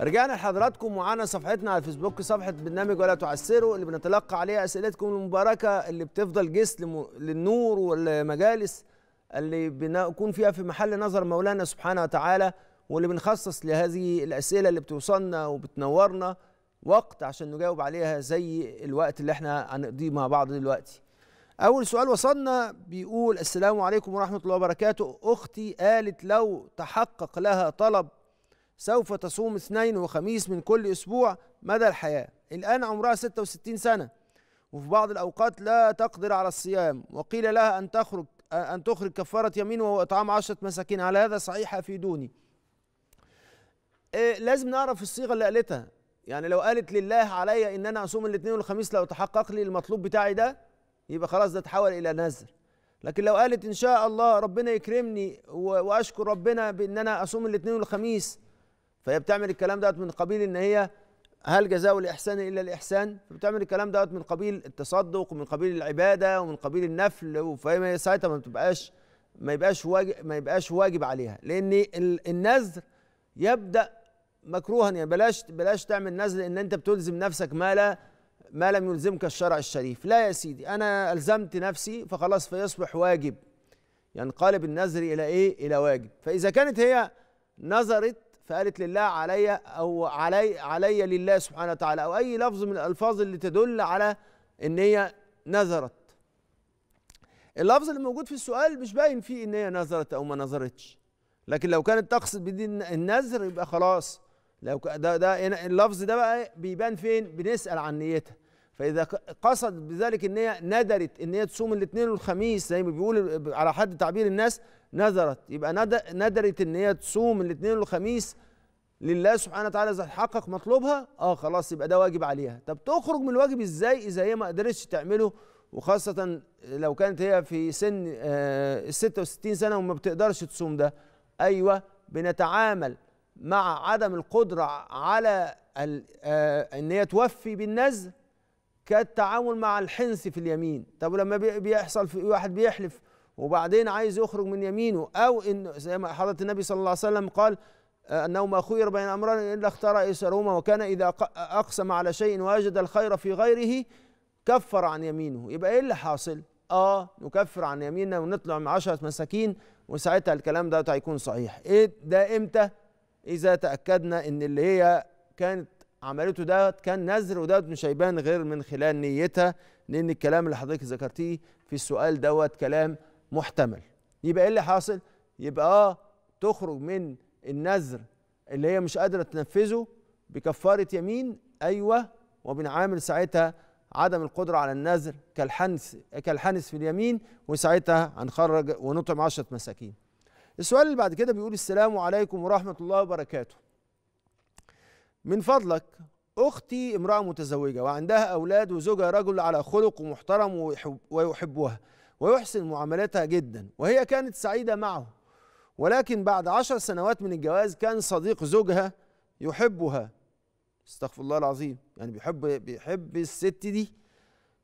رجعنا لحضراتكم ومعانا صفحتنا على الفيسبوك صفحه برنامج ولا تعسروا اللي بنتلقى عليها اسئلتكم المباركه اللي بتفضل جس للنور والمجالس اللي بنكون فيها في محل نظر مولانا سبحانه وتعالى واللي بنخصص لهذه الاسئله اللي بتوصلنا وبتنورنا وقت عشان نجاوب عليها زي الوقت اللي احنا هنقضيه مع بعض دلوقتي. اول سؤال وصلنا بيقول السلام عليكم ورحمه الله وبركاته اختي قالت لو تحقق لها طلب سوف تصوم اثنين وخميس من كل أسبوع مدى الحياة الآن عمرها 66 سنة وفي بعض الأوقات لا تقدر على الصيام وقيل لها أن تخرج أن تخرج كفارة يمين وهو إطعام عشرة مساكين على هذا صحيح أفيدوني إيه لازم نعرف الصيغة اللي قالتها يعني لو قالت لله عليا إن أنا أصوم الاثنين والخميس لو تحقق لي المطلوب بتاعي ده يبقى خلاص ده تحول إلى نذر لكن لو قالت إن شاء الله ربنا يكرمني وأشكر ربنا بإن أنا أصوم الاثنين والخميس فهي بتعمل الكلام دوت من قبيل ان هي هل جزاء الاحسان الا الاحسان فبتعمل الكلام دوت من قبيل التصدق ومن قبيل العباده ومن قبيل النفل فهي ساعتها ما بتبقاش ما يبقاش واجب ما يبقاش واجب عليها لان النذر يبدا مكروها يعني بلاش بلاش تعمل نذر ان انت بتلزم نفسك ما لا ما لم يلزمك الشرع الشريف لا يا سيدي انا الزمت نفسي فخلاص فيصبح واجب ينقلب يعني النذر الى ايه الى واجب فاذا كانت هي نظرت فقالت لله علي او علي علي لله سبحانه وتعالى او اي لفظ من الالفاظ اللي تدل على ان هي نذرت اللفظ اللي موجود في السؤال مش باين فيه ان هي نذرت او ما نذرتش لكن لو كانت تقصد بدي النذر يبقى خلاص لو ده ده اللفظ ده بقى بيبان فين بنسال عن نيتها فاذا قصد بذلك ان هي ندرت ان هي تصوم الاثنين والخميس زي ما بيقول على حد تعبير الناس نذرت يبقى ندرت ان هي تصوم الاثنين والخميس لله سبحانه وتعالى اذا حقق مطلوبها اه خلاص يبقى ده واجب عليها طب تخرج من الواجب ازاي اذا هي ما قدرتش تعمله وخاصة لو كانت هي في سن آه، ال 66 سنة وما بتقدرش تصوم ده أيوة بنتعامل مع عدم القدرة على آه، إن هي توفي بالنذر كالتعامل مع الحنث في اليمين طب لما بيحصل في واحد بيحلف وبعدين عايز يخرج من يمينه او ان زي ما حضره النبي صلى الله عليه وسلم قال آه، انه ما خير بين أمران الا اختار ايسرهما وكان اذا آه، اقسم على شيء وجد الخير في غيره كفر عن يمينه يبقى ايه اللي حاصل؟ اه نكفر عن يميننا ونطلع مع عشرة مساكين وساعتها الكلام ده هيكون صحيح ايه ده امتى؟ اذا تاكدنا ان اللي هي كانت عملته ده كان نذر وده مش هيبان غير من خلال نيتها لان الكلام اللي حضرتك ذكرتيه في السؤال دوت كلام محتمل يبقى ايه اللي حاصل يبقى اه تخرج من النذر اللي هي مش قادره تنفذه بكفاره يمين ايوه وبنعامل ساعتها عدم القدره على النذر كالحنس كالحنس في اليمين وساعتها هنخرج ونطعم عشره مساكين السؤال اللي بعد كده بيقول السلام عليكم ورحمه الله وبركاته من فضلك اختي امراه متزوجه وعندها اولاد وزوجها رجل على خلق ومحترم ويحبها ويحسن معاملتها جدا وهي كانت سعيدة معه ولكن بعد عشر سنوات من الجواز كان صديق زوجها يحبها استغفر الله العظيم يعني بيحب بيحب الست دي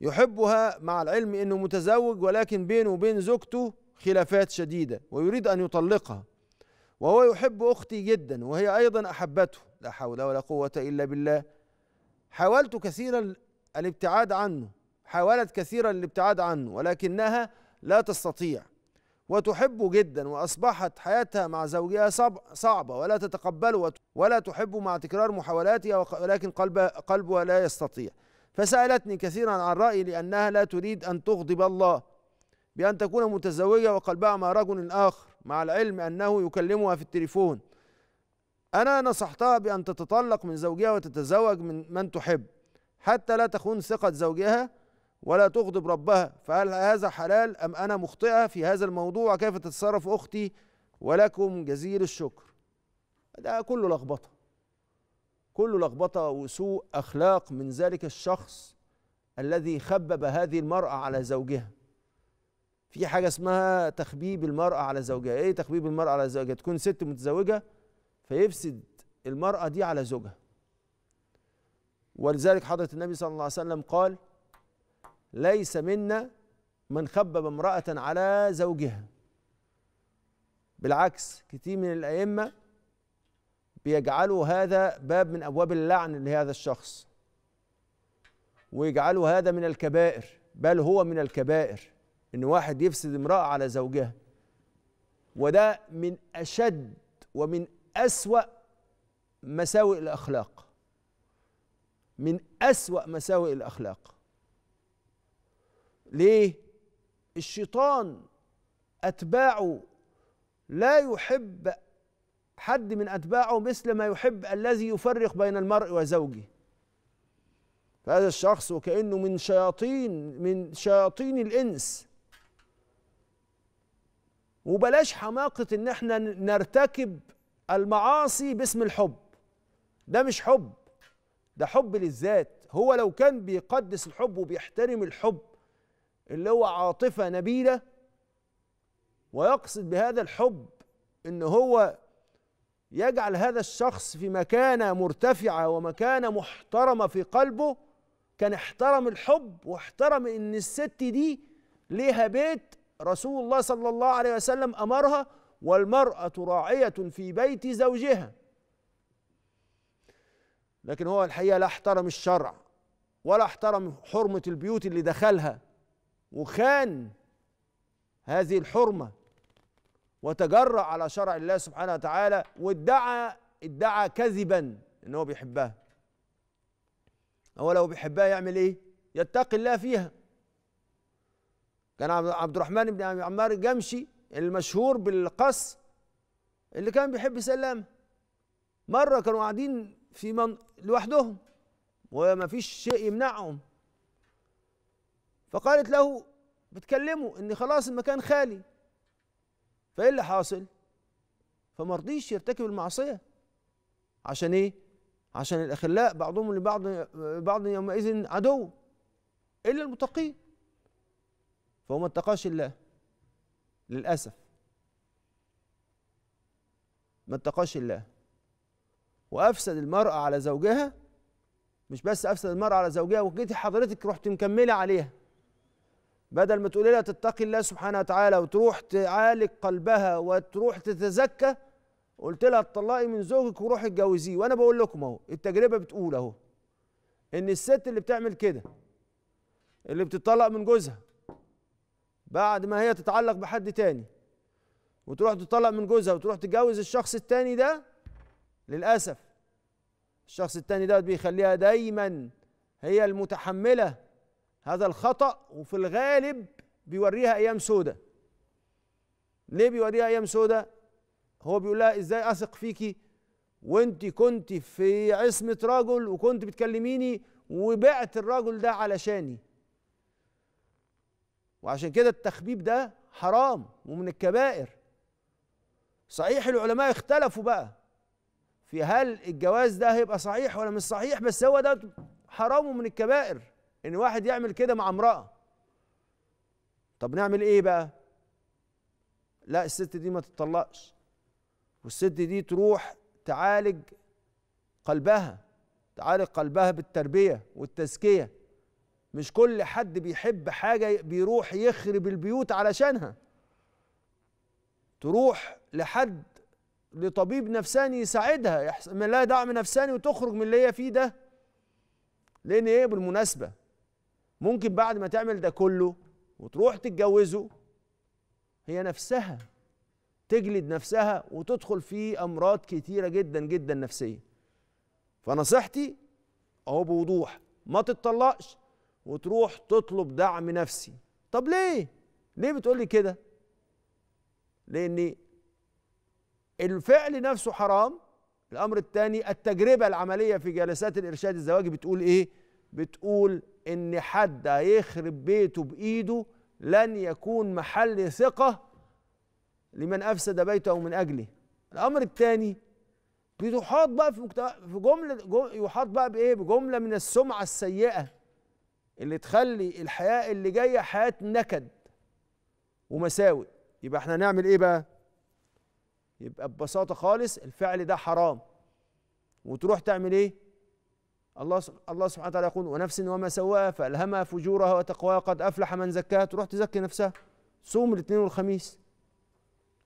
يحبها مع العلم انه متزوج ولكن بينه وبين زوجته خلافات شديده ويريد ان يطلقها وهو يحب اختي جدا وهي ايضا احبته لا حول ولا قوه الا بالله حاولت كثيرا الابتعاد عنه حاولت كثيرا الابتعاد عنه ولكنها لا تستطيع وتحبه جدا واصبحت حياتها مع زوجها صعبه ولا تتقبله ولا تحبه مع تكرار محاولاتها ولكن قلبها قلبها لا يستطيع فسالتني كثيرا عن رايي لانها لا تريد ان تغضب الله بان تكون متزوجه وقلبها مع رجل اخر مع العلم انه يكلمها في التليفون انا نصحتها بان تتطلق من زوجها وتتزوج من من تحب حتى لا تخون ثقه زوجها ولا تغضب ربها فهل هذا حلال أم أنا مخطئة في هذا الموضوع كيف تتصرف أختي ولكم جزيل الشكر ده كله لخبطة كله لخبطة وسوء أخلاق من ذلك الشخص الذي خبب هذه المرأة على زوجها في حاجة اسمها تخبيب المرأة على زوجها ايه تخبيب المرأة على زوجها تكون ست متزوجة فيفسد المرأة دي على زوجها ولذلك حضرة النبي صلى الله عليه وسلم قال ليس منا من خبب امرأة على زوجها بالعكس كثير من الأئمة بيجعلوا هذا باب من أبواب اللعن لهذا الشخص ويجعلوا هذا من الكبائر بل هو من الكبائر إن واحد يفسد امرأة على زوجها وده من أشد ومن أسوأ مساوئ الأخلاق من أسوأ مساوئ الأخلاق ليه الشيطان اتباعه لا يحب حد من اتباعه مثل ما يحب الذي يفرق بين المرء وزوجه فهذا الشخص وكانه من شياطين من شياطين الانس وبلاش حماقه ان احنا نرتكب المعاصي باسم الحب ده مش حب ده حب للذات هو لو كان بيقدس الحب وبيحترم الحب اللي هو عاطفه نبيله ويقصد بهذا الحب ان هو يجعل هذا الشخص في مكانه مرتفعه ومكانه محترمه في قلبه كان احترم الحب واحترم ان الست دي ليها بيت رسول الله صلى الله عليه وسلم امرها والمراه راعيه في بيت زوجها لكن هو الحقيقه لا احترم الشرع ولا احترم حرمه البيوت اللي دخلها وخان هذه الحرمة وتجرأ على شرع الله سبحانه وتعالى وادعى ادعى كذبا ان هو بيحبها هو لو بيحبها يعمل ايه يتقي الله فيها كان عبد الرحمن بن عمار الجمشي المشهور بالقص اللي كان بيحب سلامه مره كانوا قاعدين في من لوحدهم وما فيش شيء يمنعهم فقالت له بتكلمه ان خلاص المكان خالي فايه اللي حاصل فمرضيش يرتكب المعصيه عشان ايه عشان الاخلاء بعضهم لبعض بعض يومئذ عدو الا المتقين فهو ما اتقاش الله للاسف ما اتقاش الله وافسد المراه على زوجها مش بس افسد المراه على زوجها وجيتي حضرتك رحت مكمله عليها بدل ما تقول لها تتقي الله سبحانه وتعالى وتروح تعالج قلبها وتروح تتزكى قلت لها اتطلقي من زوجك وروحي اتجوزيه وانا بقول لكم اهو التجربه بتقول اهو ان الست اللي بتعمل كده اللي بتطلق من جوزها بعد ما هي تتعلق بحد تاني وتروح تطلق من جوزها وتروح تتجوز الشخص التاني ده للاسف الشخص التاني ده بيخليها دايما هي المتحمله هذا الخطأ وفي الغالب بيوريها أيام سودة ليه بيوريها أيام سودة هو بيقول لها إزاي أثق فيكي وانت كنت في عصمة رجل وكنت بتكلميني وبعت الرجل ده علشاني وعشان كده التخبيب ده حرام ومن الكبائر صحيح العلماء اختلفوا بقى في هل الجواز ده هيبقى صحيح ولا مش صحيح بس هو ده حرام ومن الكبائر ان واحد يعمل كده مع امراه طب نعمل ايه بقى لا الست دي ما تطلقش والست دي تروح تعالج قلبها تعالج قلبها بالتربيه والتزكيه مش كل حد بيحب حاجه بيروح يخرب البيوت علشانها تروح لحد لطبيب نفساني يساعدها يحصل لها دعم نفساني وتخرج من اللي هي فيه ده لان ايه بالمناسبه ممكن بعد ما تعمل ده كله وتروح تتجوزه هي نفسها تجلد نفسها وتدخل في امراض كتيره جدا جدا نفسيه فنصيحتي اهو بوضوح ما تتطلقش وتروح تطلب دعم نفسي طب ليه ليه بتقولي كده لان الفعل نفسه حرام الامر الثاني التجربه العمليه في جلسات الارشاد الزواجي بتقول ايه بتقول ان حد هيخرب بيته بايده لن يكون محل ثقه لمن افسد بيته من اجله الامر الثاني بيحاط بقى في مجتمع في جمله جم... يحاط بقى بايه بجمله من السمعه السيئه اللي تخلي الحياه اللي جايه حياه نكد ومساوئ يبقى احنا نعمل ايه بقى يبقى ببساطه خالص الفعل ده حرام وتروح تعمل ايه الله الله سبحانه وتعالى يقول ونفس وما سواها فالهمها فجورها وتقواها قد افلح من زكاها تروح تزكي نفسها صوم الاثنين والخميس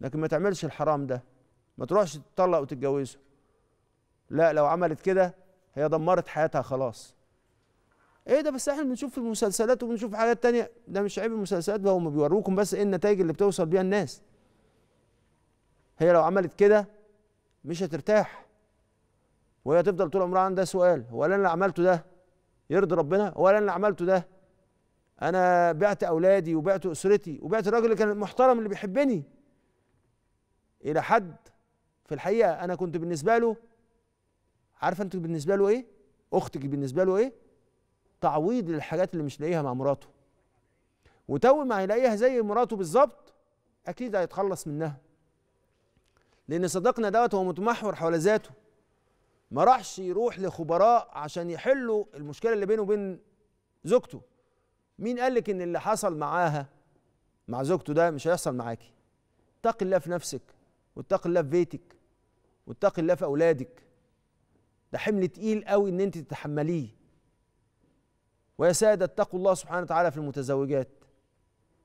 لكن ما تعملش الحرام ده ما تروحش تطلق وتتجوزه لا لو عملت كده هي دمرت حياتها خلاص ايه ده بس احنا بنشوف في المسلسلات وبنشوف حاجات تانية ده مش عيب المسلسلات ده هم بيوروكم بس ايه النتائج اللي بتوصل بيها الناس هي لو عملت كده مش هترتاح وهي تفضل طول عمرها عندها سؤال هو انا اللي عملته ده يرضي ربنا هو انا اللي عملته ده انا بعت اولادي وبعت اسرتي وبعت الراجل اللي كان المحترم اللي بيحبني الى حد في الحقيقه انا كنت بالنسبه له عارفه انت بالنسبه له ايه اختك بالنسبه له ايه تعويض للحاجات اللي مش لاقيها مع مراته وتو ما هيلاقيها زي مراته بالظبط اكيد هيتخلص منها لان صديقنا دوت هو متمحور حول ذاته ما راحش يروح لخبراء عشان يحلوا المشكله اللي بينه وبين زوجته مين قال لك ان اللي حصل معاها مع زوجته ده مش هيحصل معاكي اتق الله في نفسك واتق الله في بيتك واتق الله في اولادك ده حمل تقيل قوي ان انت تتحمليه ويا ساده اتقوا الله سبحانه وتعالى في المتزوجات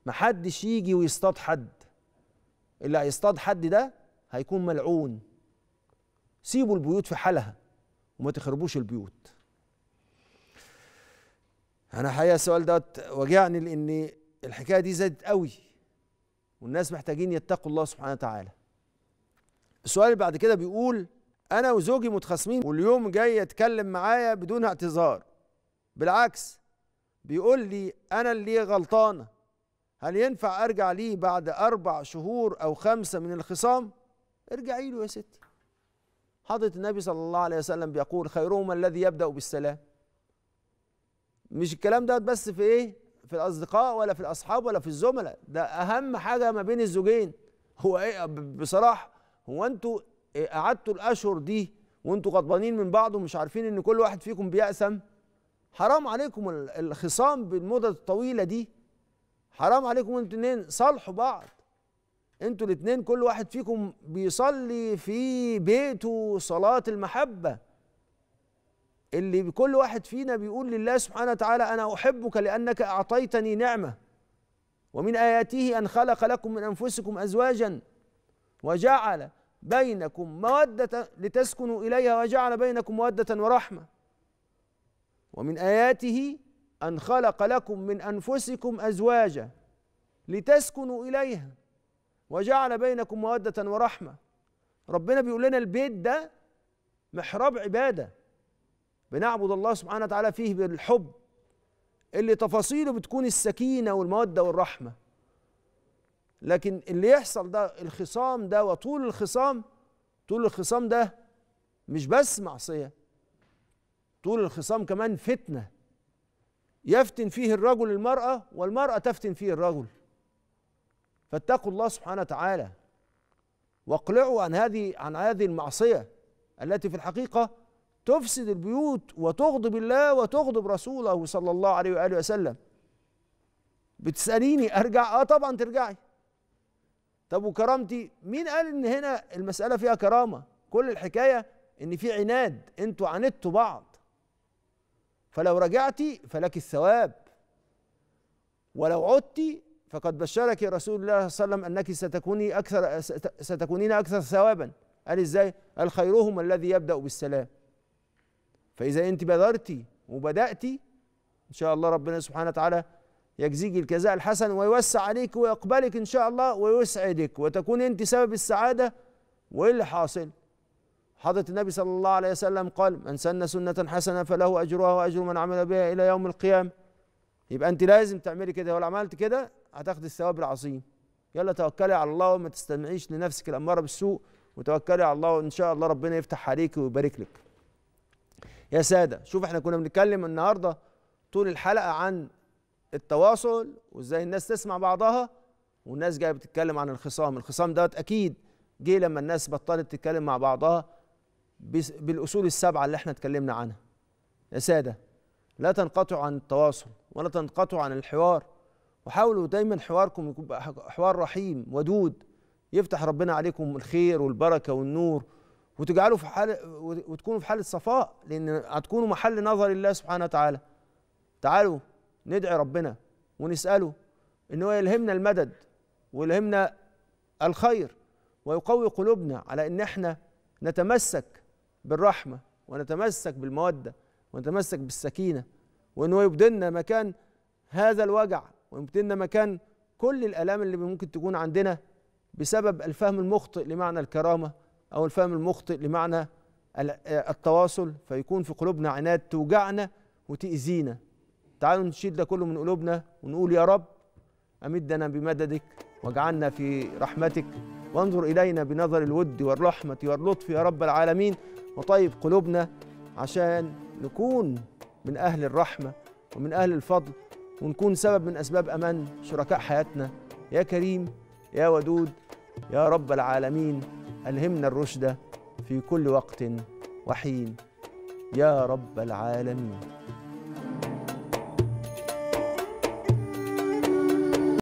محدش يجي ويصطاد حد اللي هيصطاد حد ده هيكون ملعون سيبوا البيوت في حالها وما تخربوش البيوت انا حقيقه السؤال دوت وجعني لان الحكايه دي زادت قوي والناس محتاجين يتقوا الله سبحانه وتعالى السؤال اللي بعد كده بيقول انا وزوجي متخاصمين واليوم جاي يتكلم معايا بدون اعتذار بالعكس بيقول لي انا اللي غلطانه هل ينفع ارجع ليه بعد اربع شهور او خمسه من الخصام ارجعي له يا ستي حضرة النبي صلى الله عليه وسلم بيقول خيرهم الذي يبدأ بالسلام مش الكلام ده بس في ايه في الاصدقاء ولا في الاصحاب ولا في الزملاء ده اهم حاجة ما بين الزوجين هو ايه بصراحة هو انتوا قعدتوا الاشهر دي وانتوا غضبانين من بعض ومش عارفين ان كل واحد فيكم بيأسم حرام عليكم الخصام بالمدة الطويلة دي حرام عليكم انتوا اتنين صالحوا بعض انتوا الاتنين كل واحد فيكم بيصلي في بيته صلاة المحبة اللي كل واحد فينا بيقول لله سبحانه وتعالى أنا أحبك لأنك أعطيتني نعمة ومن آياته أن خلق لكم من أنفسكم أزواجا وجعل بينكم مودة لتسكنوا إليها وجعل بينكم مودة ورحمة ومن آياته أن خلق لكم من أنفسكم أزواجا لتسكنوا إليها وجعل بينكم مودة ورحمة ربنا بيقول لنا البيت ده محراب عبادة بنعبد الله سبحانه وتعالى فيه بالحب اللي تفاصيله بتكون السكينة والمودة والرحمة لكن اللي يحصل ده الخصام ده وطول الخصام طول الخصام ده مش بس معصية طول الخصام كمان فتنة يفتن فيه الرجل المرأة والمرأة تفتن فيه الرجل فاتقوا الله سبحانه وتعالى واقلعوا عن هذه عن هذه المعصيه التي في الحقيقه تفسد البيوت وتغضب الله وتغضب رسوله صلى الله عليه واله وسلم بتساليني ارجع اه طبعا ترجعي طب وكرامتي مين قال ان هنا المساله فيها كرامه كل الحكايه ان في عناد انتوا عاندتوا بعض فلو رجعتي فلك الثواب ولو عدتي فقد بشرك رسول الله صلى الله عليه وسلم انك ستكوني اكثر ستكونين اكثر ثوابا قال ازاي؟ قال خيرهم الذي يبدا بالسلام فاذا انت بادرتي وبداتي ان شاء الله ربنا سبحانه وتعالى يجزيك الجزاء الحسن ويوسع عليك ويقبلك ان شاء الله ويسعدك وتكون انت سبب السعاده وايه اللي حاصل؟ حضرة النبي صلى الله عليه وسلم قال من سن سنة حسنة فله أجرها وأجر من عمل بها إلى يوم القيامة يبقى أنت لازم تعملي كده ولو عملت كده هتاخد الثواب العظيم يلا توكلي على الله وما تستمعيش لنفسك الاماره بالسوء وتوكلي على الله وان شاء الله ربنا يفتح عليك ويبارك لك يا ساده شوف احنا كنا بنتكلم النهارده طول الحلقه عن التواصل وازاي الناس تسمع بعضها والناس جايه بتتكلم عن الخصام الخصام دوت اكيد جه لما الناس بطلت تتكلم مع بعضها بالاصول السبعه اللي احنا اتكلمنا عنها يا ساده لا تنقطعوا عن التواصل ولا تنقطعوا عن الحوار وحاولوا دايما حواركم يكون حوار رحيم ودود يفتح ربنا عليكم الخير والبركه والنور وتجعلوا في حال وتكونوا في حاله صفاء لان هتكونوا محل نظر الله سبحانه وتعالى تعالوا ندعي ربنا ونساله ان هو يلهمنا المدد ويلهمنا الخير ويقوي قلوبنا على ان احنا نتمسك بالرحمه ونتمسك بالموده ونتمسك بالسكينه وان هو يبدلنا مكان هذا الوجع ويمتلنا مكان كل الآلام اللي ممكن تكون عندنا بسبب الفهم المخطئ لمعنى الكرامة أو الفهم المخطئ لمعنى التواصل فيكون في قلوبنا عناد توجعنا وتأذينا تعالوا نشيل ده كله من قلوبنا ونقول يا رب أمدنا بمددك واجعلنا في رحمتك وانظر إلينا بنظر الود والرحمة واللطف يا رب العالمين وطيب قلوبنا عشان نكون من أهل الرحمة ومن أهل الفضل ونكون سبب من أسباب أمان شركاء حياتنا يا كريم يا ودود يا رب العالمين ألهمنا الرشد في كل وقت وحين يا رب العالمين